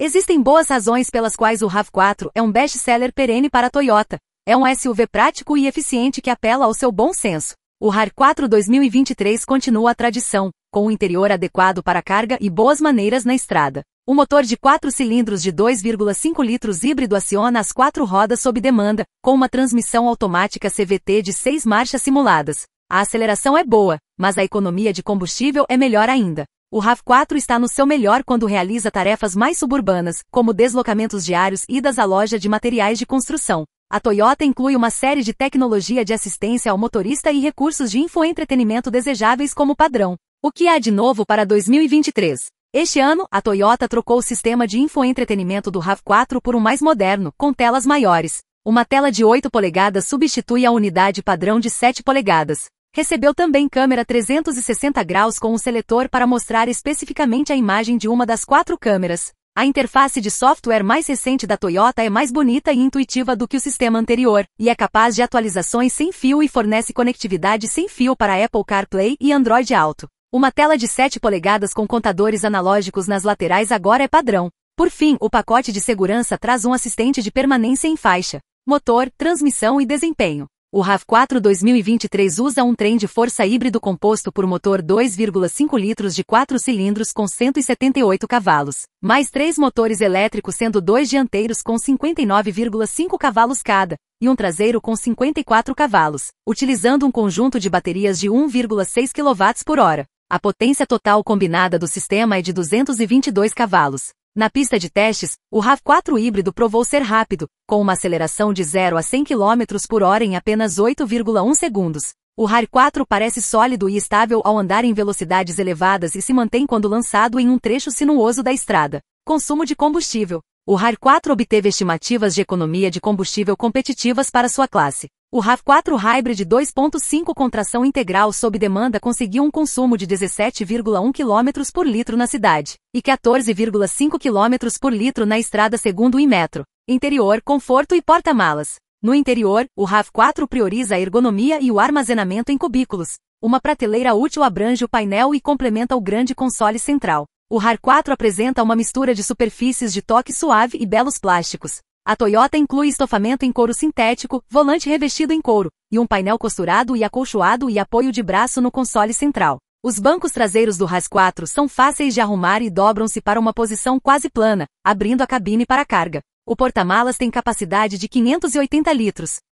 Existem boas razões pelas quais o RAV4 é um best-seller perene para a Toyota. É um SUV prático e eficiente que apela ao seu bom senso. O RAV4 2023 continua a tradição, com um interior adequado para carga e boas maneiras na estrada. O motor de 4 cilindros de 2,5 litros híbrido aciona as quatro rodas sob demanda, com uma transmissão automática CVT de seis marchas simuladas. A aceleração é boa, mas a economia de combustível é melhor ainda. O RAV4 está no seu melhor quando realiza tarefas mais suburbanas, como deslocamentos diários e idas à loja de materiais de construção. A Toyota inclui uma série de tecnologia de assistência ao motorista e recursos de infoentretenimento desejáveis como padrão. O que há de novo para 2023? Este ano, a Toyota trocou o sistema de infoentretenimento do RAV4 por um mais moderno, com telas maiores. Uma tela de 8 polegadas substitui a unidade padrão de 7 polegadas. Recebeu também câmera 360 graus com um seletor para mostrar especificamente a imagem de uma das quatro câmeras. A interface de software mais recente da Toyota é mais bonita e intuitiva do que o sistema anterior, e é capaz de atualizações sem fio e fornece conectividade sem fio para Apple CarPlay e Android Auto. Uma tela de 7 polegadas com contadores analógicos nas laterais agora é padrão. Por fim, o pacote de segurança traz um assistente de permanência em faixa, motor, transmissão e desempenho. O RAV4 2023 usa um trem de força híbrido composto por motor 2,5 litros de 4 cilindros com 178 cavalos, mais três motores elétricos sendo dois dianteiros com 59,5 cavalos cada, e um traseiro com 54 cavalos, utilizando um conjunto de baterias de 1,6 kW por hora. A potência total combinada do sistema é de 222 cavalos, na pista de testes, o RAV4 híbrido provou ser rápido, com uma aceleração de 0 a 100 km por hora em apenas 8,1 segundos. O RAR 4 parece sólido e estável ao andar em velocidades elevadas e se mantém quando lançado em um trecho sinuoso da estrada. Consumo de combustível. O RAV 4 obteve estimativas de economia de combustível competitivas para sua classe. O RAV4 Hybrid 2.5 com tração integral sob demanda conseguiu um consumo de 17,1 km por litro na cidade e 14,5 km por litro na estrada segundo o Inmetro. Interior, conforto e porta-malas. No interior, o RAV4 prioriza a ergonomia e o armazenamento em cubículos. Uma prateleira útil abrange o painel e complementa o grande console central. O RAR 4 apresenta uma mistura de superfícies de toque suave e belos plásticos. A Toyota inclui estofamento em couro sintético, volante revestido em couro, e um painel costurado e acolchoado e apoio de braço no console central. Os bancos traseiros do RAS 4 são fáceis de arrumar e dobram-se para uma posição quase plana, abrindo a cabine para carga. O porta-malas tem capacidade de 580 litros,